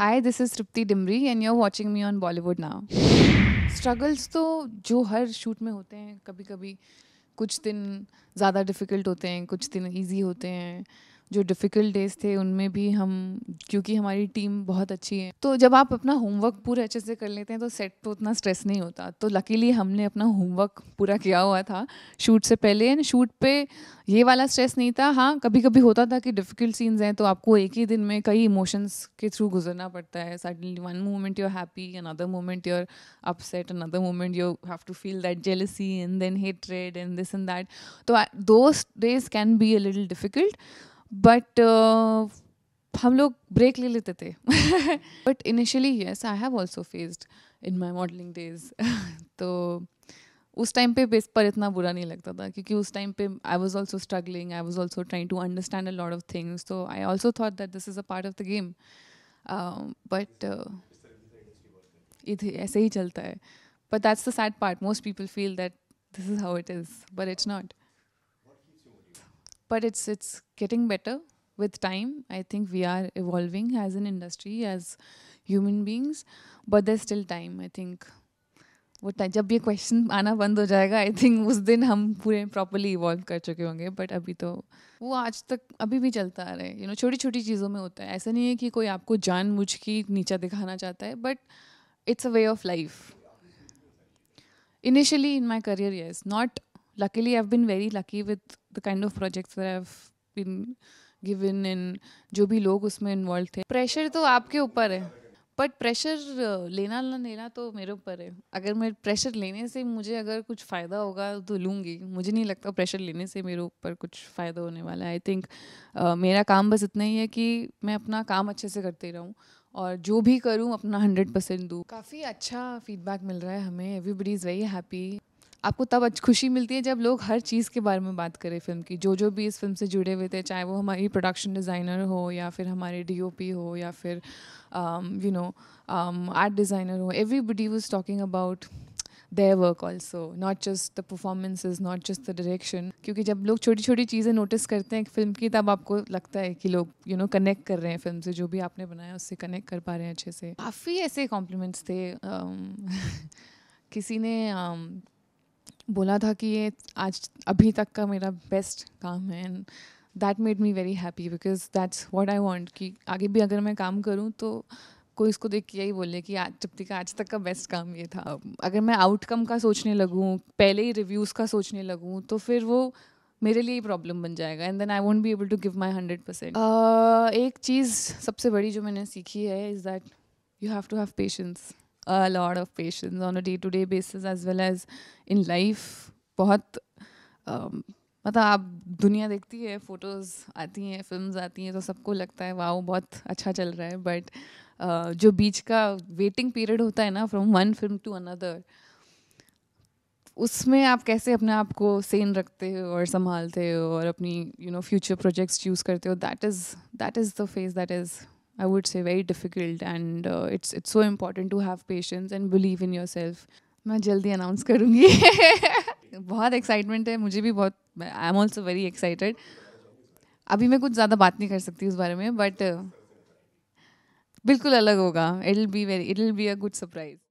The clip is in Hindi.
Hi this is Tripti Dimri and you are watching me on Bollywood now struggles तो जो हर शूट में होते हैं कभी कभी कुछ दिन ज़्यादा डिफ़िकल्ट होते हैं कुछ दिन ईजी होते हैं जो डिफ़िकल्ट डेज थे उनमें भी हम क्योंकि हमारी टीम बहुत अच्छी है तो जब आप अपना होमवर्क पूरे अच्छे से कर लेते हैं तो सेट पर उतना स्ट्रेस नहीं होता तो लकीली हमने अपना होमवर्क पूरा किया हुआ था शूट से पहले एंड शूट पे ये वाला स्ट्रेस नहीं था हाँ कभी कभी होता था कि डिफ़िकल्ट सीन्स हैं तो आपको एक ही दिन में कई इमोशंस के थ्रू गुजरना पड़ता है suddenly one moment you're happy another moment you're upset another moment you have to feel that jealousy and then hatred and this and that तो those days can be a little difficult but uh, हम लोग ब्रेक ले लेते थे but initially yes I have also faced in my modelling days तो उस टाइम पे बेस पर इतना बुरा नहीं लगता था क्योंकि उस टाइम पे I was also struggling I was also trying to understand a lot of things तो I also thought that this is a part of the game but इधर ऐसे ही चलता है but that's the sad part most people feel that this is how it is but it's not but it's it's getting better with time. I think we are evolving as an industry, as human beings, but there's still time. I think वो जब ये क्वेश्चन आना बंद हो जाएगा आई थिंक उस दिन हम पूरे प्रॉपरली इवॉल्व कर चुके होंगे बट अभी तो वो आज तक अभी भी चलता आ रहा है यू नो छोटी छोटी चीज़ों में होता है ऐसा नहीं है कि कोई आपको जान मुझ की नीचा दिखाना चाहता है but it's a way of life initially in my career yes not luckily i've been very lucky with the kind of projects that i've been given in जो भी लोग उसमें इन्वॉल्व थे प्रेशर तो आपके ऊपर है बट प्रेशर uh, लेना ना लेना तो मेरे ऊपर है अगर मैं प्रेशर लेने से मुझे अगर कुछ फ़ायदा होगा तो लूँगी मुझे नहीं लगता प्रेशर लेने से मेरे ऊपर कुछ फ़ायदा होने वाला है आई थिंक uh, मेरा काम बस इतना ही है कि मैं अपना काम अच्छे से करते रहूँ और जो भी करूँ अपना हंड्रेड परसेंट दूँ काफ़ी अच्छा फीडबैक मिल रहा है हमें एवरीबडी इज़ वेरी हैप्पी आपको तब खुशी मिलती है जब लोग हर चीज़ के बारे में बात करें फिल्म की जो जो भी इस फिल्म से जुड़े हुए थे चाहे वो हमारी प्रोडक्शन डिज़ाइनर हो या फिर हमारे डी हो या फिर यू नो आर्ट डिज़ाइनर हो everybody was talking about their work also not just the is not just the direction क्योंकि जब लोग छोटी छोटी चीज़ें नोटिस करते हैं फिल्म की तब आपको लगता है कि लोग यू नो कनेक्ट कर रहे हैं फिल्म से जो भी आपने बनाया उससे कनेक्ट कर पा रहे हैं अच्छे से काफ़ी ऐसे कॉम्प्लीमेंट्स थे um, किसी ने um, बोला था कि ये आज अभी तक का मेरा बेस्ट काम है and that made me very happy because that's what I want कि आगे भी अगर मैं काम करूँ तो कोई इसको देख के यही बोले कि आज तृप्ति का आज तक का बेस्ट काम ये था अगर मैं आउटकम का सोचने लगूँ पहले ही रिव्यूज़ का सोचने लगूँ तो फिर वो मेरे लिए ही प्रॉब्लम बन जाएगा and then I want be able to give my hundred percent एक चीज़ सबसे बड़ी जो मैंने सीखी है is that you have to have patience a lot of patience on a day to day basis as well as in life बहुत um, मतलब आप दुनिया देखती है फ़ोटोज़ आती हैं फिल्म आती हैं तो सबको लगता है वाह बहुत अच्छा चल रहा है बट uh, जो बीच का वेटिंग पीरियड होता है ना from one film to another उसमें आप कैसे अपने आप को सेन रखते हो और संभालते हो और अपनी you know future projects choose करते हो that is that is the phase that is I would say very difficult, and uh, it's it's so important to have patience and believe in yourself. मैं जल्दी अनाउंस करूँगी बहुत एक्साइटमेंट है मुझे भी बहुत I am also very excited अभी मैं कुछ ज़्यादा बात नहीं कर सकती उस बारे में बट uh, बिल्कुल अलग होगा it will be very it will be a good surprise